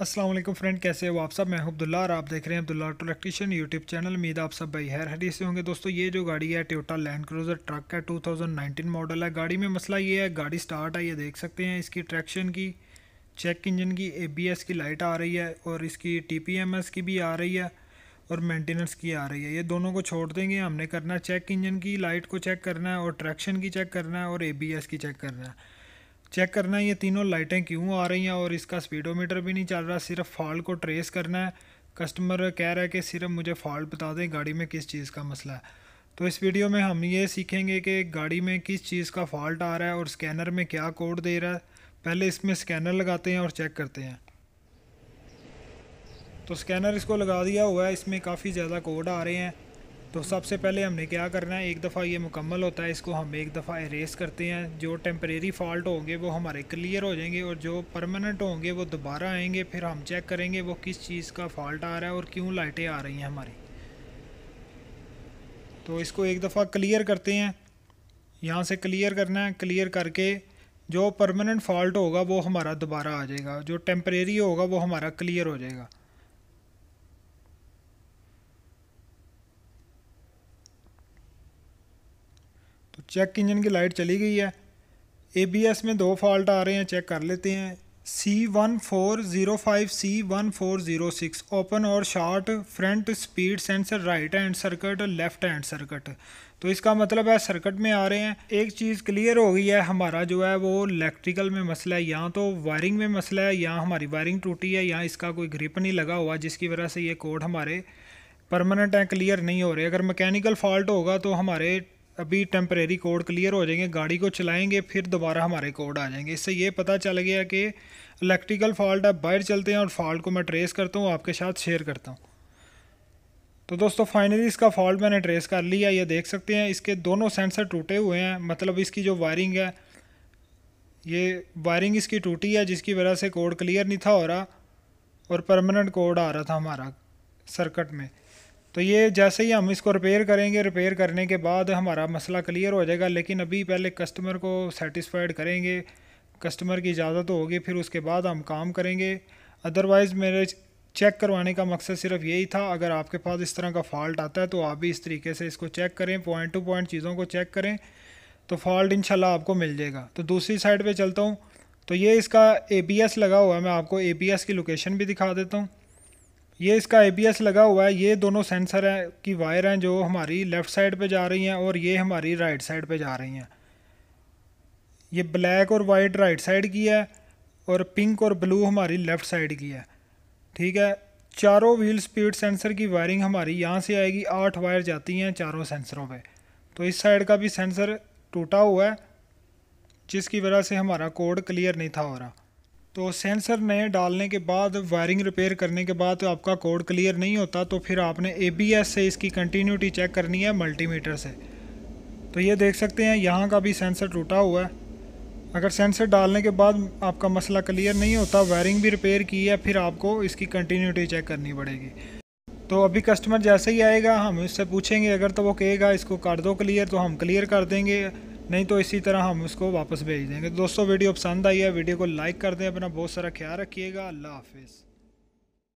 Aslam friend कैसे हो आप सब मैं अब्दुल्ला और आप देख रहे हैं Abdullah auto electrician YouTube channel उम्मीद आप सब भाई हैर हरी से होंगे दोस्तों ये जो गाड़ी है ट्योटा लैंड क्रूजर ट्रक है 2019 मॉडल है गाड़ी में मसला ये है गाड़ी स्टार्ट है ये देख सकते हैं इसकी ट्रैक्शन की चेक इंजन की एस की लाइट आ रही है और इसकी एस की भी आ रही है और मेंटेनेंस की आ रही है ये दोनों को छोड़ देंगे हमने करना है चेक इंजन की लाइट को चेक करना है और ट्रैक्शन की चेक करना है और ए की चेक करना है चेक करना है ये तीनों लाइटें क्यों आ रही हैं और इसका स्पीडोमीटर भी नहीं चल रहा सिर्फ फॉल्ट को ट्रेस करना है कस्टमर कह रहा है कि सिर्फ मुझे फॉल्ट बता दें गाड़ी में किस चीज़ का मसला है तो इस वीडियो में हम ये सीखेंगे कि गाड़ी में किस चीज़ का फॉल्ट आ रहा है और स्कैनर में क्या कोड दे रहा है पहले इसमें स्कैनर लगाते हैं और चेक करते हैं तो स्कैनर इसको लगा दिया हुआ है इसमें काफ़ी ज़्यादा कोड आ रहे हैं तो सबसे पहले हमने क्या करना है एक दफ़ा ये मुकम्मल होता है इसको हम एक दफ़ा एरेस करते हैं जो टेम्परेरी फ़ॉल्ट होंगे वो हमारे क्लियर हो जाएंगे और जो परमानेंट होंगे वो दोबारा आएंगे फिर हम चेक करेंगे वो किस चीज़ का फ़ॉल्ट आ रहा है और क्यों लाइटें आ रही हैं हमारी तो इसको एक दफ़ा क्लियर करते हैं यहाँ से क्लियर करना है क्लियर करके जो परमानेंट फ़ॉल्ट होगा वो हमारा दोबारा आ जाएगा जो टेम्परेरी होगा वो हमारा क्लियर हो जाएगा चेक इंजन की लाइट चली गई है एस में दो फॉल्ट आ रहे हैं चेक कर लेते हैं C one four zero five C one four zero six open और short front speed sensor right hand circuit left hand circuit तो इसका मतलब है सर्किट में आ रहे हैं एक चीज़ क्लियर हो गई है हमारा जो है वो इलेक्ट्रिकल में मसला है या तो वायरिंग में मसला है या हमारी वायरिंग टूटी है या इसका कोई ग्रिप नहीं लगा हुआ जिसकी वजह से ये कोड हमारे परमानेंट हैं क्लियर नहीं हो रहे अगर मैकेनिकल फॉल्ट होगा तो हमारे अभी टेम्परेरी कोड क्लियर हो जाएंगे गाड़ी को चलाएंगे फिर दोबारा हमारे कोड आ जाएंगे इससे ये पता चल गया कि इलेक्ट्रिकल फॉल्ट आप बाहर चलते हैं और फॉल्ट को मैं ट्रेस करता हूँ आपके साथ शेयर करता हूँ तो दोस्तों फाइनली इसका फॉल्ट मैंने ट्रेस कर लिया ये देख सकते हैं इसके दोनों सेंसर टूटे हुए हैं मतलब इसकी जो वायरिंग है ये वायरिंग इसकी टूटी है जिसकी वजह से कोड क्लियर नहीं था हो रहा और परमानेंट कोड आ रहा था हमारा सर्कट में तो ये जैसे ही हम इसको रिपेयर करेंगे रिपेयर करने के बाद हमारा मसला क्लियर हो जाएगा लेकिन अभी पहले कस्टमर को सेटिस्फाइड करेंगे कस्टमर की इजाज़त तो होगी फिर उसके बाद हम काम करेंगे अदरवाइज़ मेरे चेक करवाने का मकसद सिर्फ यही था अगर आपके पास इस तरह का फॉल्ट आता है तो आप भी इस तरीके से इसको चेक करें पॉइंट टू पॉइंट चीज़ों को चेक करें तो फॉल्ट इंशाल्लाह आपको मिल जाएगा तो दूसरी साइड पे चलता हूँ तो ये इसका ए लगा हुआ है मैं आपको ए की लोकेशन भी दिखा देता हूँ ये इसका एबीएस लगा हुआ है ये दोनों सेंसर हैं की वायर हैं जो हमारी लेफ़्ट साइड पे जा रही हैं और ये हमारी राइट साइड पे जा रही हैं ये ब्लैक और वाइट राइट साइड की है और पिंक और ब्लू हमारी लेफ़्ट साइड की है ठीक है चारों व्हील स्पीड सेंसर की वायरिंग हमारी यहाँ से आएगी आठ वायर जाती हैं चारों सेंसरों पर तो इस साइड का भी सेंसर टूटा हुआ है जिसकी वजह से हमारा कोड क्लियर नहीं था हो रहा तो सेंसर नए डालने के बाद वायरिंग रिपेयर करने के बाद तो आपका कोड क्लियर नहीं होता तो फिर आपने ए से इसकी कंटिन्यूटी चेक करनी है मल्टीमीटर से तो ये देख सकते हैं यहाँ का भी सेंसर टूटा हुआ है अगर सेंसर डालने के बाद आपका मसला क्लियर नहीं होता वायरिंग भी रिपेयर की है फिर आपको इसकी कंटिन्यूटी चेक करनी पड़ेगी तो अभी कस्टमर जैसे ही आएगा हम इससे पूछेंगे अगर तो वो कहेगा इसको कर दो क्लियर तो हम क्लियर कर देंगे नहीं तो इसी तरह हम उसको वापस भेज देंगे दोस्तों वीडियो पसंद आई है वीडियो को लाइक कर दें अपना बहुत सारा ख्याल रखिएगा अल्लाह हाफिज़